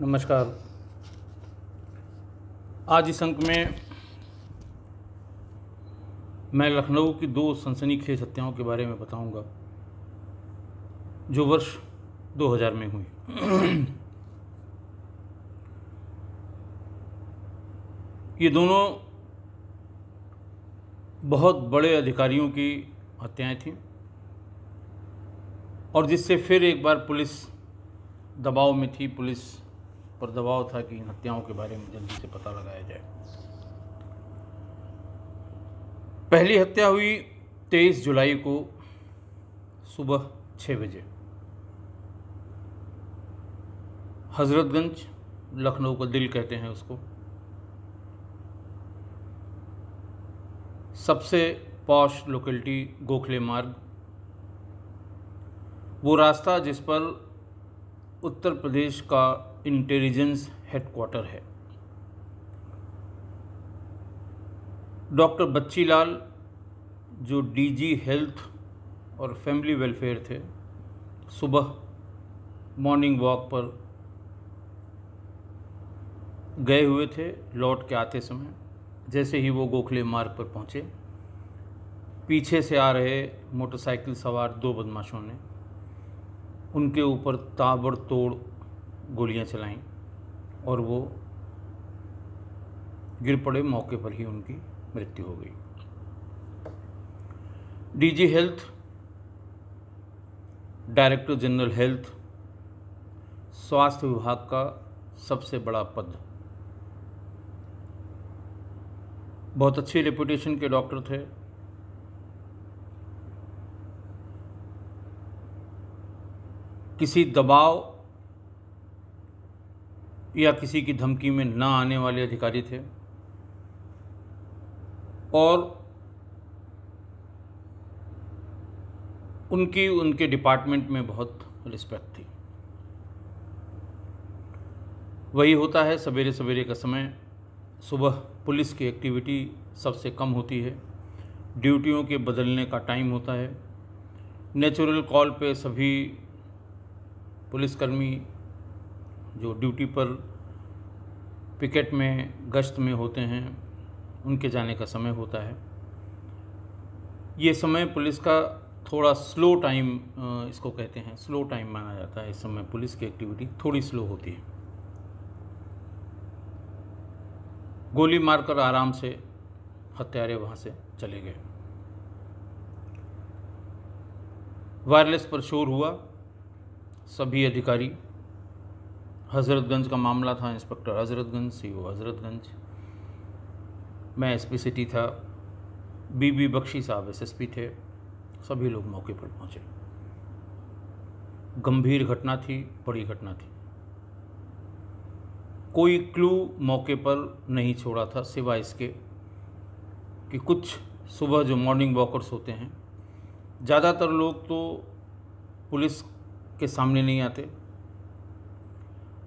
नमस्कार आज इस अंक में मैं लखनऊ की दो सनसनीखेज हत्याओं के बारे में बताऊंगा जो वर्ष 2000 में हुई ये दोनों बहुत बड़े अधिकारियों की हत्याएं थीं और जिससे फिर एक बार पुलिस दबाव में थी पुलिस पर दबाव था कि इन हत्याओं के बारे में जल्दी से पता लगाया जाए पहली हत्या हुई 23 जुलाई को सुबह छः बजे हजरतगंज लखनऊ का दिल कहते हैं उसको सबसे पॉश लोकेलिटी गोखले मार्ग वो रास्ता जिस पर उत्तर प्रदेश का इंटेलिजेंस हेडक्वार्टर है डॉक्टर बच्चीलाल जो डीजी हेल्थ और फैमिली वेलफेयर थे सुबह मॉर्निंग वॉक पर गए हुए थे लौट के आते समय जैसे ही वो गोखले मार्ग पर पहुँचे पीछे से आ रहे मोटरसाइकिल सवार दो बदमाशों ने उनके ऊपर ताबड़तोड़ गोलियां चलाईं और वो गिर पड़े मौके पर ही उनकी मृत्यु हो गई DG health director general health स्वास्थ्य विभाग का सबसे बड़ा पद बहुत अच्छी रेपुटेशन के डॉक्टर थे किसी दबाव या किसी की धमकी में ना आने वाले अधिकारी थे और उनकी उनके डिपार्टमेंट में बहुत रिस्पेक्ट थी वही होता है सवेरे सवेरे का समय सुबह पुलिस की एक्टिविटी सबसे कम होती है ड्यूटियों के बदलने का टाइम होता है नेचुरल कॉल पे सभी पुलिसकर्मी जो ड्यूटी पर पिकेट में गश्त में होते हैं उनके जाने का समय होता है ये समय पुलिस का थोड़ा स्लो टाइम इसको कहते हैं स्लो टाइम माना जाता है इस समय पुलिस की एक्टिविटी थोड़ी स्लो होती है गोली मारकर आराम से हत्यारे वहाँ से चले गए वायरलेस पर शोर हुआ सभी अधिकारी हज़रतगंज का मामला था inspector Hazratganj C O Hazratganj मैं एस पी सिटी था बी बी बख्शी साहब एस एस पी थे सभी लोग मौके पर पहुँचे गंभीर घटना थी बड़ी घटना थी कोई क्लू मौके पर नहीं छोड़ा था सिवाय इसके कि कुछ सुबह जो मॉर्निंग वॉकर्स होते हैं ज़्यादातर लोग तो पुलिस के सामने नहीं आते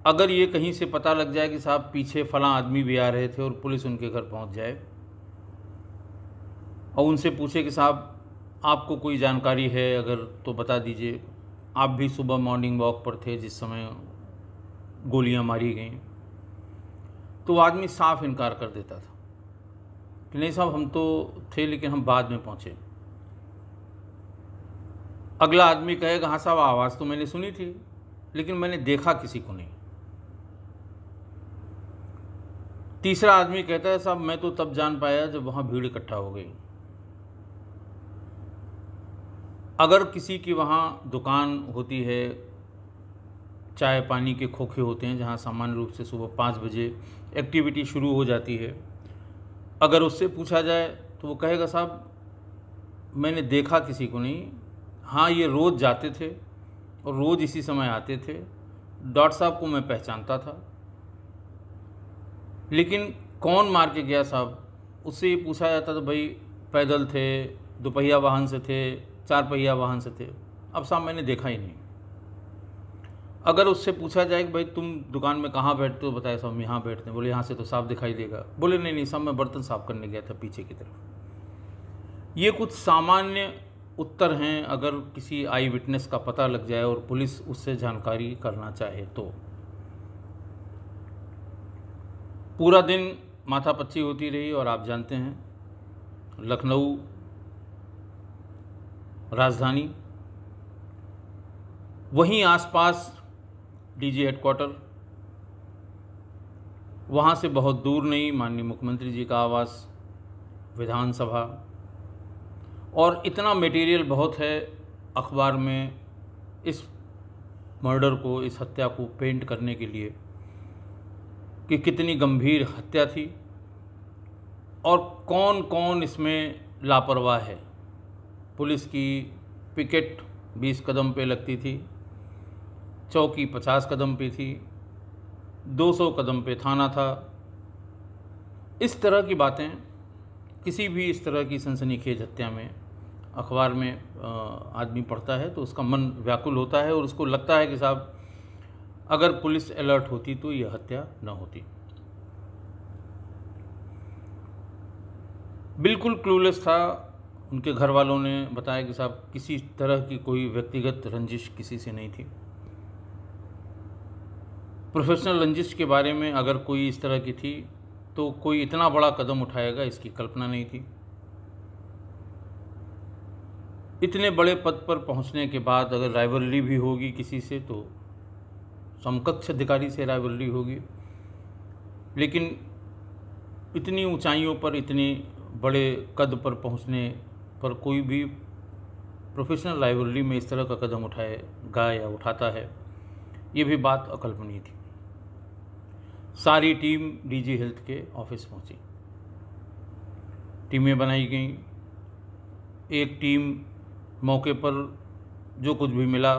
अगर ये कहीं से पता लग जाए कि साहब पीछे फलां आदमी भी आ रहे थे और पुलिस उनके घर पहुंच जाए और उनसे पूछे कि साहब आपको कोई जानकारी है अगर तो बता दीजिए आप भी सुबह मॉर्निंग वॉक पर थे जिस समय गोलियां मारी गई तो आदमी साफ इनकार कर देता था कि नहीं साहब हम तो थे लेकिन हम बाद में पहुंचे अगला आदमी कहेगा हाँ साहब आवाज़ तो मैंने सुनी थी लेकिन मैंने देखा किसी को नहीं तीसरा आदमी कहता है साहब मैं तो तब जान पाया जब वहाँ भीड़ इकट्ठा हो गई अगर किसी की वहाँ दुकान होती है चाय पानी के खोखे होते हैं जहाँ सामान्य रूप से सुबह पाँच बजे एक्टिविटी शुरू हो जाती है अगर उससे पूछा जाए तो वो कहेगा साहब मैंने देखा किसी को नहीं हाँ ये रोज़ जाते थे और रोज़ इसी समय आते थे डॉक्टर साहब को मैं पहचानता था लेकिन कौन मार के गया साहब उससे ये पूछा जाता तो भाई पैदल थे दोपहिया वाहन से थे चार पहिया वाहन से थे अब साहब मैंने देखा ही नहीं अगर उससे पूछा जाए कि भाई तुम दुकान में कहाँ बैठते हो बताया साहब हम यहाँ बैठते हैं बोले यहाँ से तो साफ दिखाई देगा बोले नहीं नहीं साहब मैं बर्तन साफ करने गया था पीछे की तरफ ये कुछ सामान्य उत्तर हैं अगर किसी आई विटनेस का पता लग जाए और पुलिस उससे जानकारी करना चाहे तो पूरा दिन माथापच्ची होती रही और आप जानते हैं लखनऊ राजधानी वहीं आसपास डीजी हेडक्वार्टर वहाँ से बहुत दूर नहीं माननीय मुख्यमंत्री जी का आवास विधानसभा और इतना मटेरियल बहुत है अखबार में इस मर्डर को इस हत्या को पेंट करने के लिए कि कितनी गंभीर हत्या थी और कौन कौन इसमें लापरवाह है पुलिस की पिकेट बीस कदम पे लगती थी चौकी पचास कदम पे थी दो सौ कदम पे थाना था इस तरह की बातें किसी भी इस तरह की सनसनीखेज हत्या में अखबार में आदमी पढ़ता है तो उसका मन व्याकुल होता है और उसको लगता है कि साहब अगर पुलिस अलर्ट होती तो यह हत्या न होती बिल्कुल क्लूलेस था उनके घर वालों ने बताया कि साहब किसी तरह की कोई व्यक्तिगत रंजिश किसी से नहीं थी प्रोफेशनल रंजिश के बारे में अगर कोई इस तरह की थी तो कोई इतना बड़ा कदम उठाएगा इसकी कल्पना नहीं थी इतने बड़े पद पर पहुंचने के बाद अगर राइवलरी भी होगी किसी से तो समकक्ष अधिकारी से रायबरेली होगी लेकिन इतनी ऊंचाइयों पर इतने बड़े कद पर पहुंचने पर कोई भी प्रोफेशनल लाइब्रेरी में इस तरह का कदम उठाए गाय या उठाता है ये भी बात अकल्पनीय थी सारी टीम डीजी हेल्थ के ऑफिस पहुंची टीमें बनाई गईं एक टीम मौके पर जो कुछ भी मिला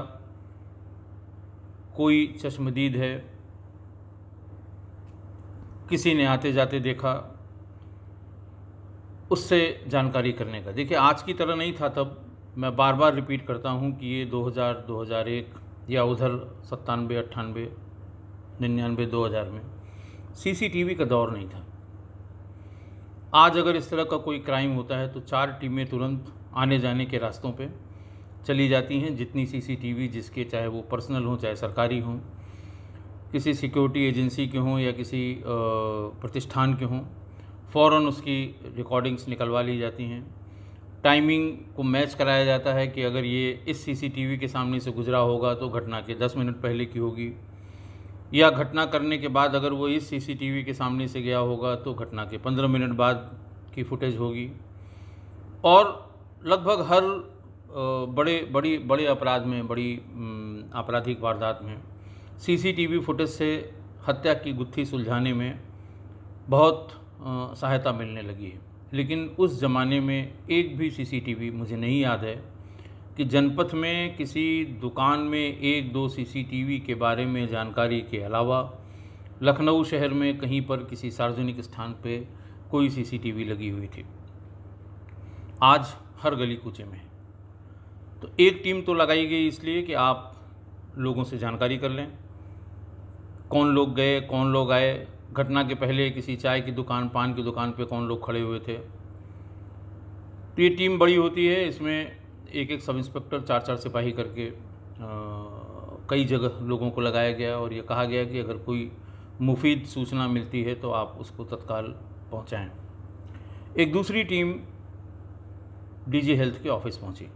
कोई चश्मदीद है किसी ने आते जाते देखा उससे जानकारी करने का देखिए आज की तरह नहीं था तब मैं बार बार रिपीट करता हूँ कि ये 2000, 2001 या उधर सत्तानवे अट्ठानवे निन्यानवे दो हज़ार में सीसीटीवी का दौर नहीं था आज अगर इस तरह का कोई क्राइम होता है तो चार टीमें तुरंत आने जाने के रास्तों पे चली जाती हैं जितनी सीसीटीवी जिसके चाहे वो पर्सनल हों चाहे सरकारी हों किसी सिक्योरिटी एजेंसी के हों या किसी प्रतिष्ठान के हों फ़ौर उसकी रिकॉर्डिंग्स निकलवा ली जाती हैं टाइमिंग को मैच कराया जाता है कि अगर ये इस सीसीटीवी के सामने से गुजरा होगा तो घटना के 10 मिनट पहले की होगी या घटना करने के बाद अगर वो इस सीसीटीवी के सामने से गया होगा तो घटना के 15 मिनट बाद की फुटेज होगी और लगभग हर बड़े बड़ी बड़े अपराध में बड़ी आपराधिक वारदात में सीसीटीवी फुटेज से हत्या की गुत्थी सुलझाने में बहुत सहायता मिलने लगी है लेकिन उस ज़माने में एक भी सीसीटीवी मुझे नहीं याद है कि जनपथ में किसी दुकान में एक दो सीसीटीवी के बारे में जानकारी के अलावा लखनऊ शहर में कहीं पर किसी सार्वजनिक स्थान पे कोई सीसीटीवी लगी हुई थी आज हर गली कूचे में है तो एक टीम तो लगाई गई इसलिए कि आप लोगों से जानकारी कर लें कौन लोग गए कौन लोग आए घटना के पहले किसी चाय की दुकान पान की दुकान पे कौन लोग खड़े हुए थे तो ये टीम बड़ी होती है इसमें एक एक सब इंस्पेक्टर चार चार सिपाही करके आ, कई जगह लोगों को लगाया गया और ये कहा गया कि अगर कोई मुफीद सूचना मिलती है तो आप उसको तत्काल पहुँचाएँ एक दूसरी टीम डीजी हेल्थ के ऑफिस पहुंची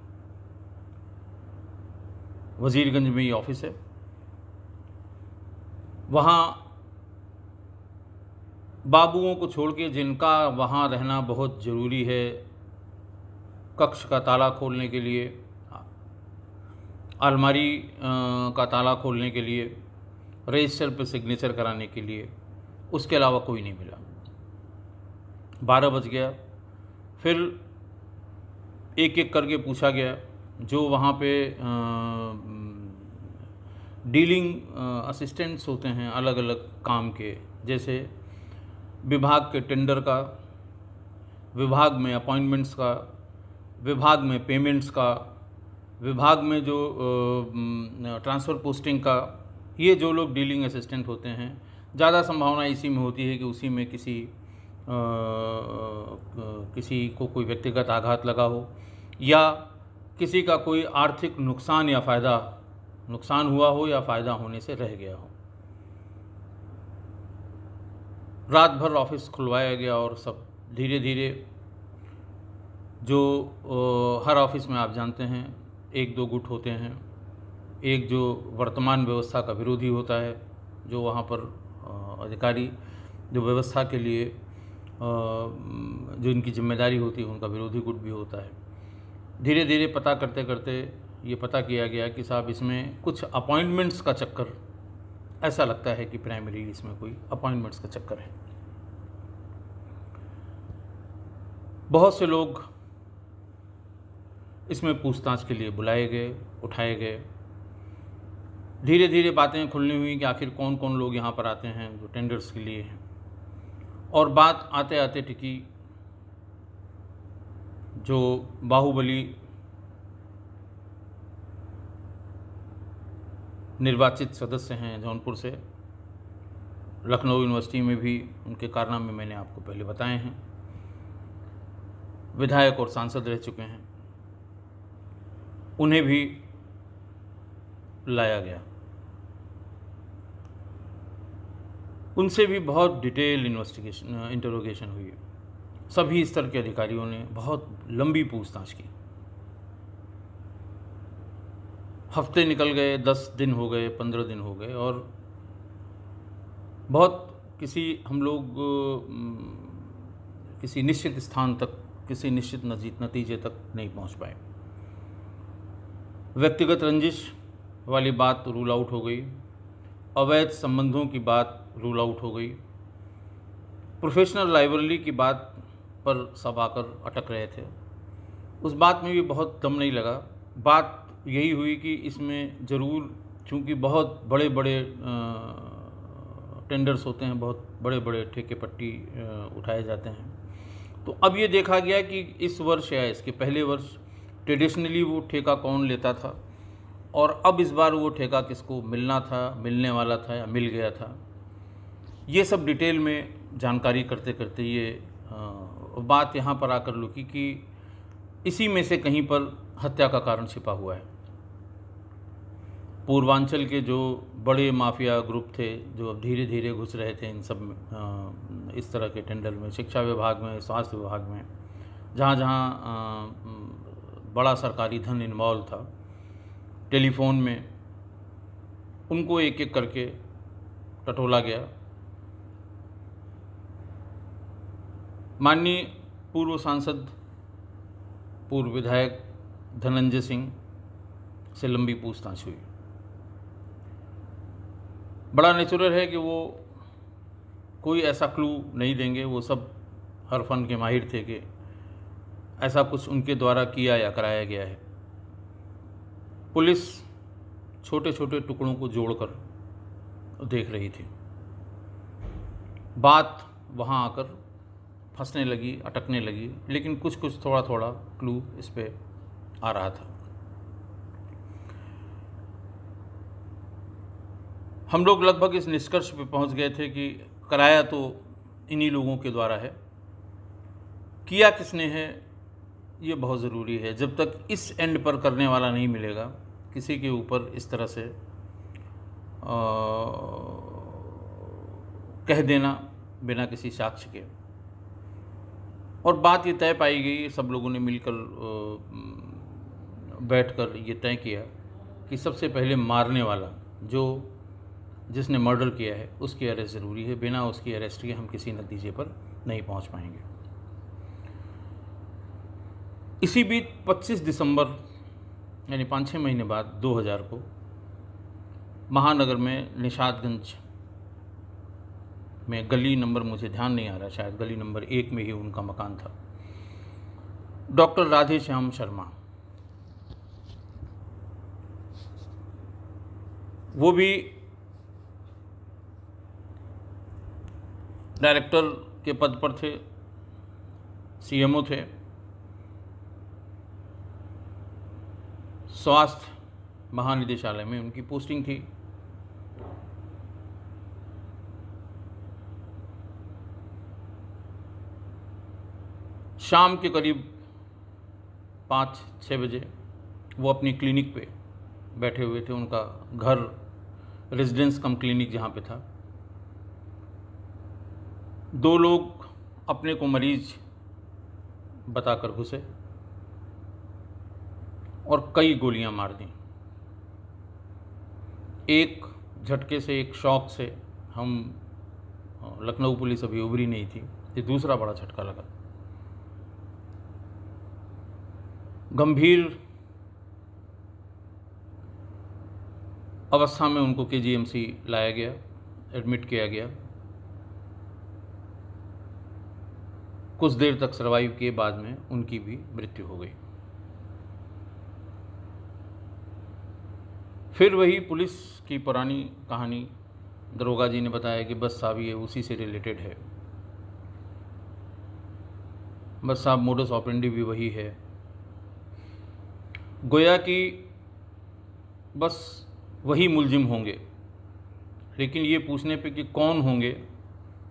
वज़ीरगंज में ये ऑफिस है वहाँ बाबुओं को छोड़ के जिनका वहाँ रहना बहुत ज़रूरी है कक्ष का ताला खोलने के लिए अलमारी का ताला खोलने के लिए रजिस्टर पर सिग्नेचर कराने के लिए उसके अलावा कोई नहीं मिला बारह बज गया फिर एक एक करके पूछा गया जो वहाँ पे डीलिंग असिस्टेंट्स होते हैं अलग अलग काम के जैसे विभाग के टेंडर का विभाग में अपॉइंटमेंट्स का विभाग में पेमेंट्स का विभाग में जो ट्रांसफ़र पोस्टिंग का ये जो लोग डीलिंग असिस्टेंट होते हैं ज़्यादा संभावना इसी में होती है कि उसी में किसी आ, किसी को कोई व्यक्तिगत आघात लगा हो या किसी का कोई आर्थिक नुकसान या फ़ायदा नुकसान हुआ हो या फ़ायदा होने से रह गया हो रात भर ऑफिस खुलवाया गया और सब धीरे धीरे जो हर ऑफिस में आप जानते हैं एक दो गुट होते हैं एक जो वर्तमान व्यवस्था का विरोधी होता है जो वहाँ पर अधिकारी जो व्यवस्था के लिए जो इनकी जिम्मेदारी होती है उनका विरोधी गुट भी होता है धीरे धीरे पता करते करते ये पता किया गया कि साहब इसमें कुछ अपॉइंटमेंट्स का चक्कर ऐसा लगता है कि प्राइमरी इसमें कोई अपॉइंटमेंट्स का चक्कर है बहुत से लोग इसमें पूछताछ के लिए बुलाए गए उठाए गए धीरे धीरे बातें खुलनी हुई कि आखिर कौन कौन लोग यहाँ पर आते हैं जो टेंडर्स के लिए हैं और बात आते आते टिकी जो बाहुबली निर्वाचित सदस्य हैं जौनपुर से लखनऊ यूनिवर्सिटी में भी उनके कारनामे मैंने आपको पहले बताए हैं विधायक और सांसद रह चुके हैं उन्हें भी लाया गया उनसे भी बहुत डिटेल इन्वेस्टिगेशन इंटरोगेशन हुई है सभी स्तर के अधिकारियों ने बहुत लंबी पूछताछ की हफ्ते निकल गए दस दिन हो गए पंद्रह दिन हो गए और बहुत किसी हम लोग किसी निश्चित स्थान तक किसी निश्चित नतीजे तक नहीं पहुंच पाए व्यक्तिगत रंजिश वाली बात रूल आउट हो गई अवैध संबंधों की बात रूल आउट हो गई प्रोफेशनल लाइब्रेरी की बात पर सब आकर अटक रहे थे उस बात में भी बहुत दम नहीं लगा बात यही हुई कि इसमें ज़रूर चूँकि बहुत बड़े बड़े टेंडर्स होते हैं बहुत बड़े बड़े ठेके पट्टी उठाए जाते हैं तो अब ये देखा गया कि इस वर्ष या इसके पहले वर्ष ट्रेडिशनली वो ठेका कौन लेता था और अब इस बार वो ठेका किसको मिलना था मिलने वाला था या मिल गया था ये सब डिटेल में जानकारी करते करते ये बात यहाँ पर आकर लुकी कि इसी में से कहीं पर हत्या का कारण छिपा हुआ है पूर्वांचल के जो बड़े माफिया ग्रुप थे जो अब धीरे धीरे घुस रहे थे इन सब इस तरह के टेंडर में शिक्षा विभाग में स्वास्थ्य विभाग में जहाँ जहाँ बड़ा सरकारी धन इन्वॉल्व था टेलीफोन में उनको एक एक करके टटोला गया माननीय पूर्व सांसद पूर्व विधायक धनंजय सिंह से लंबी पूछताछ हुई बड़ा नेचुरल है कि वो कोई ऐसा क्लू नहीं देंगे वो सब हर फन के माहिर थे कि ऐसा कुछ उनके द्वारा किया या कराया गया है पुलिस छोटे छोटे टुकड़ों को जोड़कर देख रही थी बात वहाँ आकर फंसने लगी अटकने लगी लेकिन कुछ कुछ थोड़ा थोड़ा क्लू इस पर आ रहा था हम लोग लगभग इस निष्कर्ष पे पहुंच गए थे कि कराया तो इन्हीं लोगों के द्वारा है किया किसने है ये बहुत ज़रूरी है जब तक इस एंड पर करने वाला नहीं मिलेगा किसी के ऊपर इस तरह से आ, कह देना बिना किसी साक्ष्य के और बात ये तय पाई गई सब लोगों ने मिलकर बैठकर ये तय किया कि सबसे पहले मारने वाला जो जिसने मर्डर किया है उसकी अरेस्ट ज़रूरी है बिना उसकी अरेस्ट के हम किसी नतीजे पर नहीं पहुंच पाएंगे इसी बीच 25 दिसंबर यानी पाँच छः महीने बाद 2000 को महानगर में निषादगंज में गली नंबर मुझे ध्यान नहीं आ रहा शायद गली नंबर एक में ही उनका मकान था डॉक्टर राधे श्याम शर्मा वो भी डायरेक्टर के पद पर थे सीएमओ थे स्वास्थ्य महानिदेशालय में उनकी पोस्टिंग थी शाम के करीब पाँच छः बजे वो अपनी क्लिनिक पे बैठे हुए थे उनका घर रेजिडेंस कम क्लिनिक जहाँ पे था दो लोग अपने को मरीज बताकर घुसे और कई गोलियां मार दी एक झटके से एक शौक से हम लखनऊ पुलिस अभी उभरी नहीं थी ये दूसरा बड़ा झटका लगा गंभीर अवस्था में उनको केजीएमसी लाया गया एडमिट किया गया कुछ देर तक सर्वाइव किए बाद में उनकी भी मृत्यु हो गई फिर वही पुलिस की पुरानी कहानी दरोगा जी ने बताया कि बस साहब ये उसी से रिलेटेड है बस साहब मोडस ऑपरेंडी भी वही है गोया कि बस वही मुलजिम होंगे लेकिन ये पूछने पे कि कौन होंगे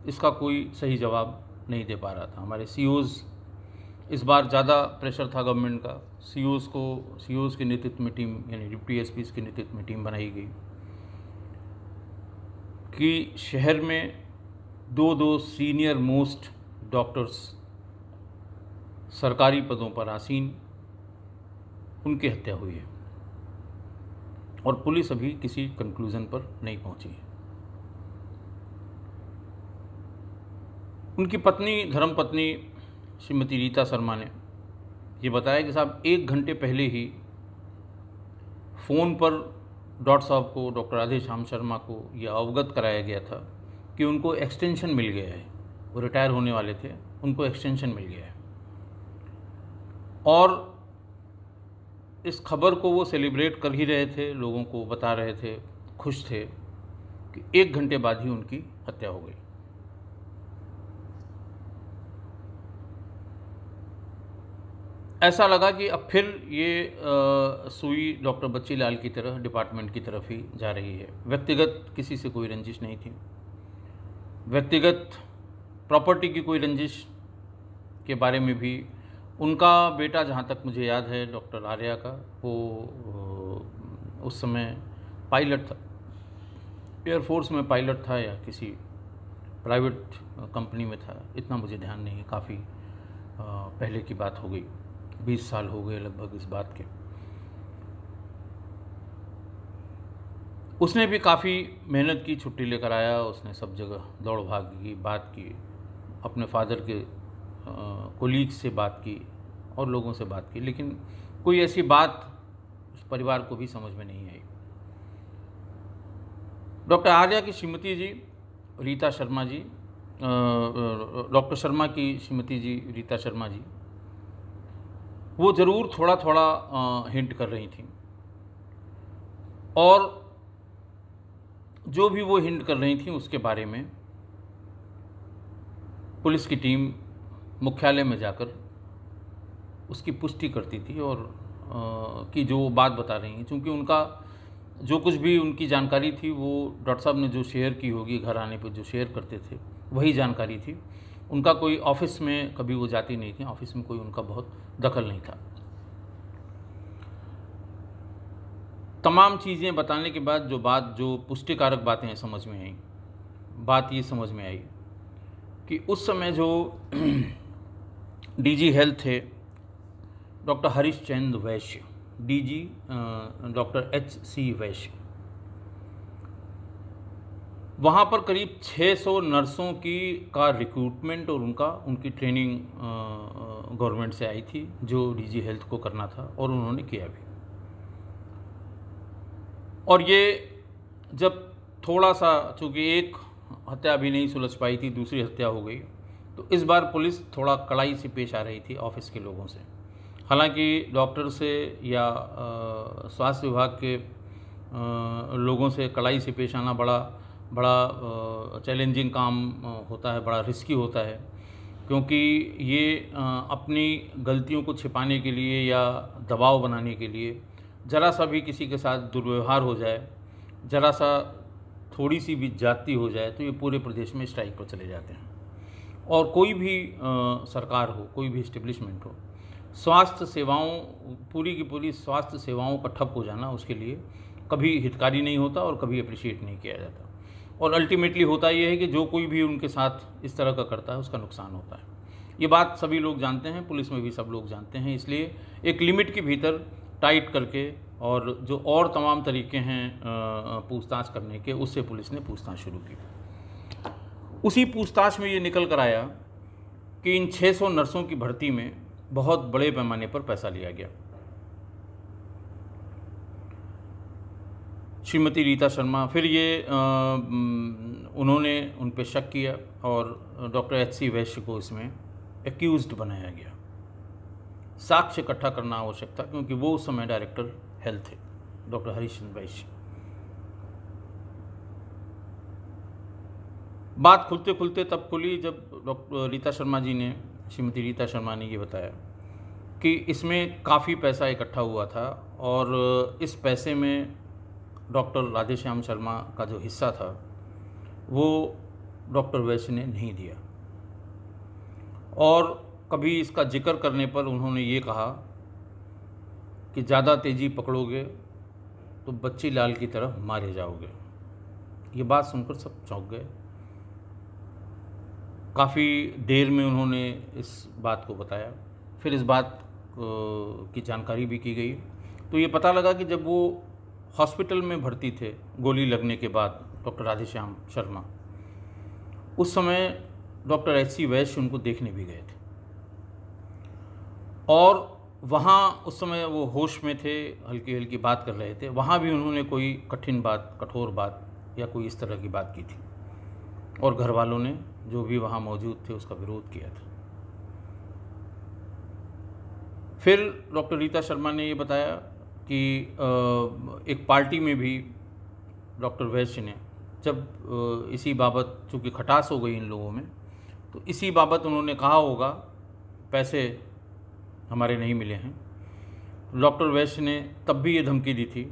इसका कोई सही जवाब नहीं दे पा रहा था हमारे सी e इस बार ज़्यादा प्रेशर था गवर्नमेंट का सी e को सी e के नेतृत्व में टीम यानी डिप्टी एस के नेतृत्व में टीम बनाई गई कि शहर में दो दो सीनियर मोस्ट डॉक्टर्स सरकारी पदों पर आसीन उनकी हत्या हुई है और पुलिस अभी किसी कंक्लूज़न पर नहीं पहुंची है उनकी पत्नी धर्म पत्नी श्रीमती रीता शर्मा ने ये बताया कि साहब एक घंटे पहले ही फ़ोन पर डॉक्टर साहब को डॉक्टर राधे श्याम शर्मा को यह अवगत कराया गया था कि उनको एक्सटेंशन मिल गया है वो रिटायर होने वाले थे उनको एक्सटेंशन मिल गया है और इस खबर को वो सेलिब्रेट कर ही रहे थे लोगों को बता रहे थे खुश थे कि एक घंटे बाद ही उनकी हत्या हो गई ऐसा लगा कि अब फिर ये आ, सुई डॉक्टर बच्ची लाल की तरह डिपार्टमेंट की तरफ ही जा रही है व्यक्तिगत किसी से कोई रंजिश नहीं थी व्यक्तिगत प्रॉपर्टी की कोई रंजिश के बारे में भी उनका बेटा जहाँ तक मुझे याद है डॉक्टर आर्या का वो उस समय पायलट था एयरफोर्स में पायलट था या किसी प्राइवेट कंपनी में था इतना मुझे ध्यान नहीं है काफ़ी पहले की बात हो गई बीस साल हो गए लगभग इस बात के उसने भी काफ़ी मेहनत की छुट्टी लेकर आया उसने सब जगह दौड़ भाग की बात की अपने फादर के कोलीग से बात की और लोगों से बात की लेकिन कोई ऐसी बात उस परिवार को भी समझ में नहीं आई डॉक्टर आर्या की श्रीमती जी रीता शर्मा जी डॉक्टर शर्मा की श्रीमती जी रीता शर्मा जी वो ज़रूर थोड़ा थोड़ा हिंट कर रही थी और जो भी वो हिंट कर रही थी उसके बारे में पुलिस की टीम मुख्यालय में जाकर उसकी पुष्टि करती थी और आ, की जो वो बात बता रही हैं क्योंकि उनका जो कुछ भी उनकी जानकारी थी वो डॉक्टर साहब ने जो शेयर की होगी घर आने पर जो शेयर करते थे वही जानकारी थी उनका कोई ऑफिस में कभी वो जाती नहीं थी ऑफिस में कोई उनका बहुत दखल नहीं था तमाम चीज़ें बताने के बाद जो बात जो पुष्टिकारक बातें हैं समझ में आई बात ये समझ में आई कि उस समय जो डीजी हेल्थ है doctor Harish Chand Vaishya DG doctor H सी वैश्य वहाँ पर करीब 600 नर्सों की का रिक्रूटमेंट और उनका उनकी ट्रेनिंग गवर्नमेंट से आई थी जो डीजी हेल्थ को करना था और उन्होंने किया भी और ये जब थोड़ा सा चूँकि एक हत्या भी नहीं सुलझ पाई थी दूसरी हत्या हो गई तो इस बार पुलिस थोड़ा कड़ाई से पेश आ रही थी ऑफिस के लोगों से हालांकि डॉक्टर से या स्वास्थ्य विभाग के आ, लोगों से कड़ाई से पेश आना बड़ा बड़ा चैलेंजिंग काम होता है बड़ा रिस्की होता है क्योंकि ये अपनी गलतियों को छिपाने के लिए या दबाव बनाने के लिए ज़रा सा भी किसी के साथ दुर्व्यवहार हो जाए ज़रा सा थोड़ी सी भी जाति हो जाए तो ये पूरे प्रदेश में स्ट्राइक पर चले जाते हैं और कोई भी आ, सरकार हो कोई भी इस्टेब्लिशमेंट हो स्वास्थ्य सेवाओं पूरी की पूरी स्वास्थ्य सेवाओं का ठप हो जाना उसके लिए कभी हितकारी नहीं होता और कभी अप्रिशिएट नहीं किया जाता और अल्टीमेटली होता यह है कि जो कोई भी उनके साथ इस तरह का करता है उसका नुकसान होता है ये बात सभी लोग जानते हैं पुलिस में भी सब लोग जानते हैं इसलिए एक लिमिट के भीतर टाइट करके और जो और तमाम तरीके हैं पूछताछ करने के उससे पुलिस ने पूछताछ शुरू की उसी पूछताछ में ये निकल कर आया कि इन 600 नर्सों की भर्ती में बहुत बड़े पैमाने पर पैसा लिया गया श्रीमती रीता शर्मा फिर ये आ, उन्होंने उन पर शक किया और डॉक्टर एच सी वैश्य को इसमें एक्यूज्ड बनाया गया साक्ष्य इकट्ठा करना आवश्यक था क्योंकि वो उस समय डायरेक्टर हेल्थ थे डॉक्टर हरीश वैश्य बात खुलते खुलते तब खुली जब डॉक्टर रीता शर्मा जी ने श्रीमती रीता शर्मा ने ये बताया कि इसमें काफ़ी पैसा इकट्ठा हुआ था और इस पैसे में डॉक्टर राधेश्याम शर्मा का जो हिस्सा था वो डॉक्टर वैश्य ने नहीं दिया और कभी इसका जिक्र करने पर उन्होंने ये कहा कि ज़्यादा तेज़ी पकड़ोगे तो बच्ची लाल की तरह मारे जाओगे ये बात सुनकर सब चौंक गए काफ़ी देर में उन्होंने इस बात को बताया फिर इस बात की जानकारी भी की गई तो ये पता लगा कि जब वो हॉस्पिटल में भर्ती थे गोली लगने के बाद डॉक्टर राधेश्याम शर्मा उस समय डॉक्टर एच सी वैश्य उनको देखने भी गए थे और वहाँ उस समय वो होश में थे हल्की हल्की बात कर रहे थे वहाँ भी उन्होंने कोई कठिन बात कठोर बात या कोई इस तरह की बात की थी और घर वालों ने जो भी वहाँ मौजूद थे उसका विरोध किया था फिर डॉक्टर रीता शर्मा ने ये बताया कि एक पार्टी में भी डॉक्टर वैश्य ने जब इसी बाबत चूँकि खटास हो गई इन लोगों में तो इसी बाबत उन्होंने कहा होगा पैसे हमारे नहीं मिले हैं डॉक्टर वैश्य ने तब भी ये धमकी दी थी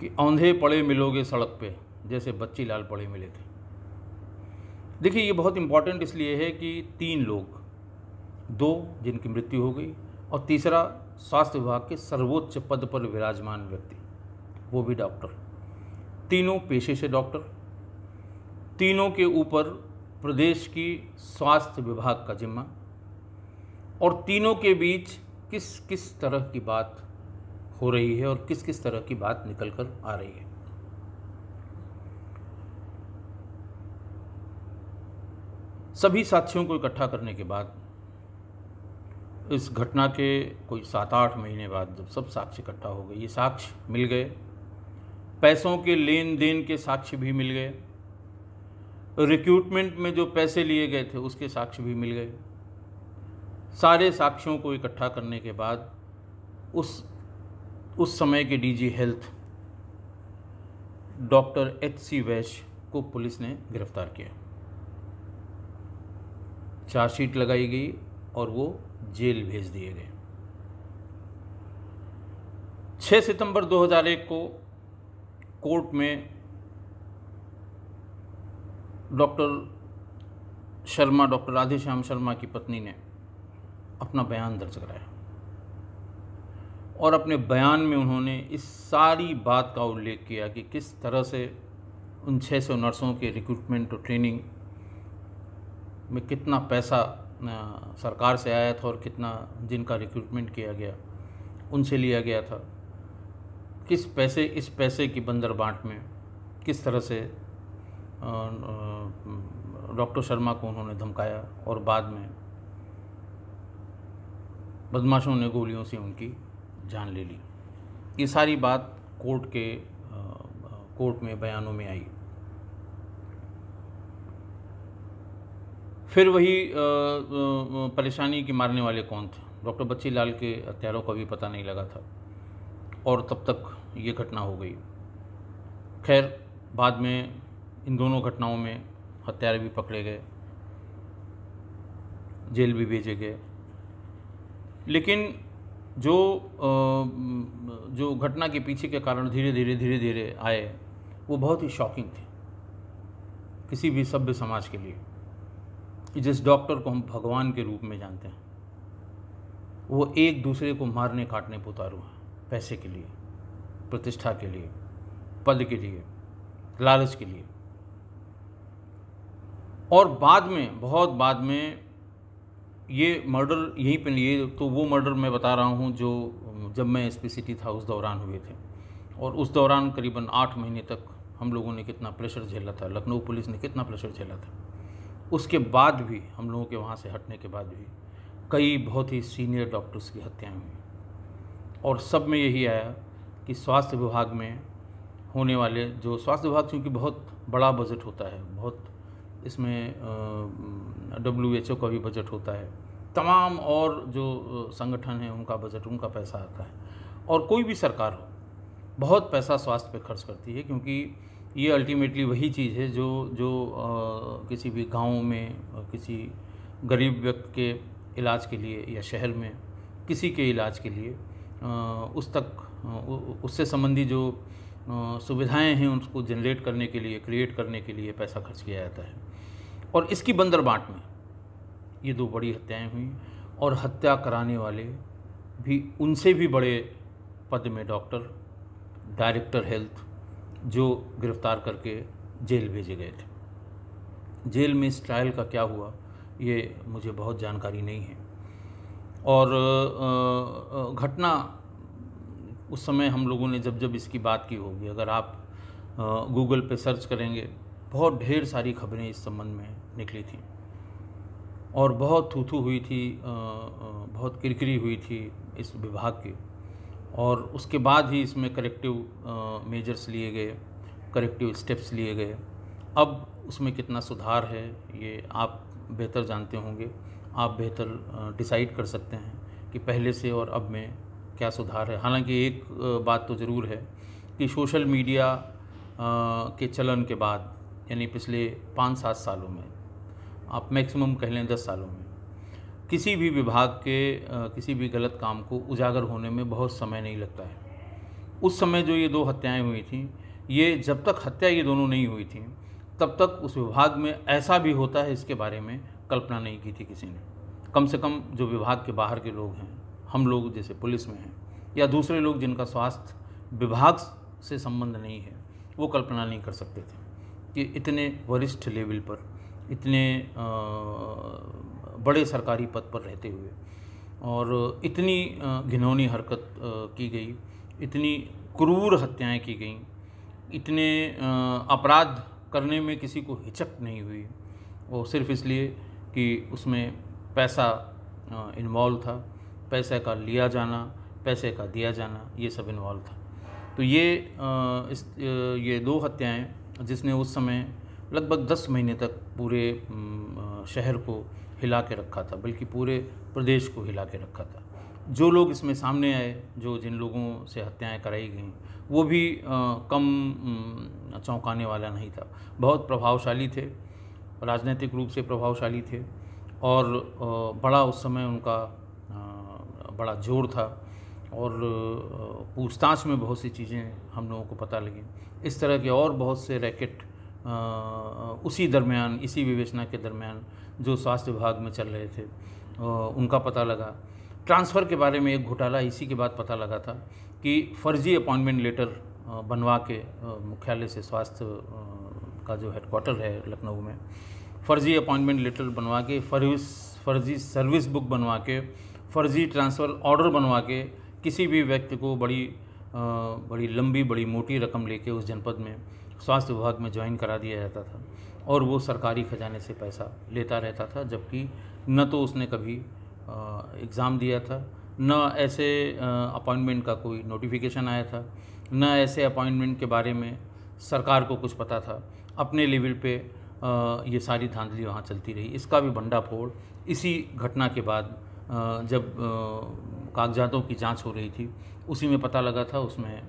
कि औंधे पड़े मिलोगे सड़क पे जैसे बच्ची लाल पड़े मिले थे देखिए ये बहुत इम्पॉर्टेंट इसलिए है कि तीन लोग दो जिनकी मृत्यु हो गई और तीसरा स्वास्थ्य विभाग के सर्वोच्च पद पर विराजमान व्यक्ति वो भी डॉक्टर तीनों पेशे से डॉक्टर तीनों के ऊपर प्रदेश की स्वास्थ्य विभाग का जिम्मा और तीनों के बीच किस किस तरह की बात हो रही है और किस किस तरह की बात निकल कर आ रही है सभी साथियों को इकट्ठा करने के बाद इस घटना के कोई सात आठ महीने बाद जब सब साक्ष्य इकट्ठा हो गए ये साक्ष्य मिल गए पैसों के लेन देन के साक्ष्य भी मिल गए रिक्रूटमेंट में जो पैसे लिए गए थे उसके साक्ष्य भी मिल गए सारे साक्ष्यों को इकट्ठा करने के बाद उस उस समय के DG health doctor H C Vaish को पुलिस ने गिरफ्तार किया चार्जशीट लगाई गई और वो जेल भेज दिए गए 6 सितंबर 2001 को कोर्ट में डॉक्टर शर्मा डॉक्टर राधेश्याम शर्मा की पत्नी ने अपना बयान दर्ज कराया और अपने बयान में उन्होंने इस सारी बात का उल्लेख किया कि किस तरह से उन छः सौ नर्सों के रिक्रूटमेंट और ट्रेनिंग में कितना पैसा सरकार से आया था और कितना जिनका रिक्रूटमेंट किया गया उनसे लिया गया था किस पैसे इस पैसे की बंदर बांट में किस तरह से डॉक्टर शर्मा को उन्होंने धमकाया और बाद में बदमाशों ने गोलियों से उनकी जान ले ली ये सारी बात कोर्ट के कोर्ट में बयानों में आई फिर वही परेशानी के मारने वाले कौन थे डॉक्टर बच्ची लाल के हत्यारों का भी पता नहीं लगा था और तब तक ये घटना हो गई खैर बाद में इन दोनों घटनाओं में हत्यारे भी पकड़े गए जेल भी भेजे गए लेकिन जो जो घटना के पीछे के कारण धीरे धीरे धीरे धीरे आए वो बहुत ही शॉकिंग थे किसी भी सभ्य समाज के लिए जिस डॉक्टर को हम भगवान के रूप में जानते हैं वो एक दूसरे को मारने काटने पर उतारू हैं पैसे के लिए प्रतिष्ठा के लिए पद के लिए लालच के लिए और बाद में बहुत बाद में ये मर्डर यहीं पे लिए तो वो मर्डर मैं बता रहा हूँ जो जब मैं एस पी सिटी था उस दौरान हुए थे और उस दौरान करीबन आठ महीने तक हम लोगों ने कितना प्रेशर झेला था लखनऊ पुलिस ने कितना प्रेशर झेला था उसके बाद भी हम लोगों के वहाँ से हटने के बाद भी कई बहुत ही सीनियर डॉक्टर्स की हत्याएं हुई और सब में यही आया कि स्वास्थ्य विभाग में होने वाले जो स्वास्थ्य विभाग चूँकि बहुत बड़ा बजट होता है बहुत इसमें डब्ल्यू एच ओ का भी बजट होता है तमाम और जो संगठन हैं उनका बजट उनका पैसा आता है और कोई भी सरकार हो बहुत पैसा स्वास्थ्य पे खर्च करती है क्योंकि ये अल्टीमेटली वही चीज़ है जो जो आ, किसी भी गाँव में किसी गरीब व्यक्ति के इलाज के लिए या शहर में किसी के इलाज के लिए आ, उस तक उससे संबंधी जो सुविधाएं हैं उनको जनरेट करने के लिए क्रिएट करने के लिए पैसा खर्च किया जाता है और इसकी बंदर बांट में ये दो बड़ी हत्याएं हुई और हत्या कराने वाले भी उनसे भी बड़े पद में डॉक्टर डायरेक्टर हेल्थ जो गिरफ्तार करके जेल भेजे गए थे जेल में इस ट्रायल का क्या हुआ ये मुझे बहुत जानकारी नहीं है और घटना उस समय हम लोगों ने जब जब इसकी बात की होगी अगर आप गूगल पे सर्च करेंगे बहुत ढेर सारी खबरें इस संबंध में निकली थी और बहुत थूथू हुई थी बहुत किरकिरी हुई थी इस विभाग की और उसके बाद ही इसमें करेक्टिव मेजर्स लिए गए करेक्टिव स्टेप्स लिए गए अब उसमें कितना सुधार है ये आप बेहतर जानते होंगे आप बेहतर डिसाइड कर सकते हैं कि पहले से और अब में क्या सुधार है हालांकि एक बात तो ज़रूर है कि सोशल मीडिया के चलन के बाद यानी पिछले पाँच सात सालों में आप मैक्सिमम कह लें दस सालों में किसी भी विभाग के किसी भी गलत काम को उजागर होने में बहुत समय नहीं लगता है उस समय जो ये दो हत्याएं हुई थी ये जब तक हत्या ये दोनों नहीं हुई थी तब तक उस विभाग में ऐसा भी होता है इसके बारे में कल्पना नहीं की थी किसी ने कम से कम जो विभाग के बाहर के लोग हैं हम लोग जैसे पुलिस में हैं या दूसरे लोग जिनका स्वास्थ्य विभाग से संबंध नहीं है वो कल्पना नहीं कर सकते थे कि इतने वरिष्ठ लेवल पर इतने बड़े सरकारी पद पर रहते हुए और इतनी घिनौनी हरकत की गई इतनी क्रूर हत्याएं की गई इतने अपराध करने में किसी को हिचक नहीं हुई वो सिर्फ इसलिए कि उसमें पैसा इन्वॉल्व था पैसे का लिया जाना पैसे का दिया जाना ये सब इन्वॉल्व था तो ये इस ये दो हत्याएं जिसने उस समय लगभग दस महीने तक पूरे शहर को हिला के रखा था बल्कि पूरे प्रदेश को हिला के रखा था जो लोग इसमें सामने आए जो जिन लोगों से हत्याएं कराई गई वो भी आ, कम चौंकाने वाला नहीं था बहुत प्रभावशाली थे राजनीतिक रूप से प्रभावशाली थे और आ, बड़ा उस समय उनका आ, बड़ा जोर था और पूछताछ में बहुत सी चीज़ें हम लोगों को पता लगी इस तरह के और बहुत से रैकेट उसी दरमियान इसी विवेचना के दरमियान जो स्वास्थ्य विभाग में चल रहे थे उनका पता लगा ट्रांसफ़र के बारे में एक घोटाला इसी के बाद पता लगा था कि फर्जी अपॉइंटमेंट लेटर बनवा के मुख्यालय से स्वास्थ्य का जो हेडक्वार्टर है लखनऊ में फर्जी अपॉइंटमेंट लेटर बनवा के फर्विस फर्जी सर्विस बुक बनवा के फर्जी ट्रांसफ़र ऑर्डर बनवा के किसी भी व्यक्ति को बड़ी बड़ी लंबी बड़ी मोटी रकम लेके उस जनपद में स्वास्थ्य विभाग में ज्वाइन करा दिया जाता था और वो सरकारी ख़जाने से पैसा लेता रहता था जबकि न तो उसने कभी एग्ज़ाम दिया था न ऐसे अपॉइंटमेंट का कोई नोटिफिकेशन आया था न ऐसे अपॉइंटमेंट के बारे में सरकार को कुछ पता था अपने लेवल पे ये सारी धांधली वहाँ चलती रही इसका भी भंडाफोड़ इसी घटना के बाद जब कागजातों की जांच हो रही थी उसी में पता लगा था उसमें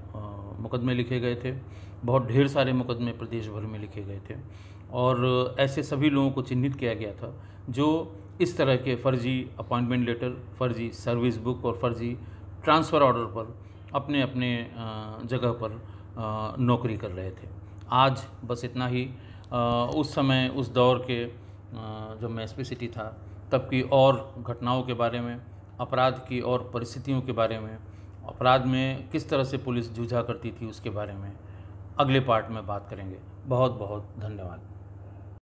मुकदमे लिखे गए थे बहुत ढेर सारे मुकदमे प्रदेश भर में लिखे गए थे और ऐसे सभी लोगों को चिन्हित किया गया था जो इस तरह के फर्जी अपॉइंटमेंट लेटर फर्जी सर्विस बुक और फर्जी ट्रांसफ़र ऑर्डर पर अपने अपने जगह पर नौकरी कर रहे थे आज बस इतना ही उस समय उस दौर के जब मैं सिटी था तब की और घटनाओं के बारे में अपराध की और परिस्थितियों के बारे में अपराध में किस तरह से पुलिस जूझा करती थी उसके बारे में अगले पार्ट में बात करेंगे बहुत बहुत धन्यवाद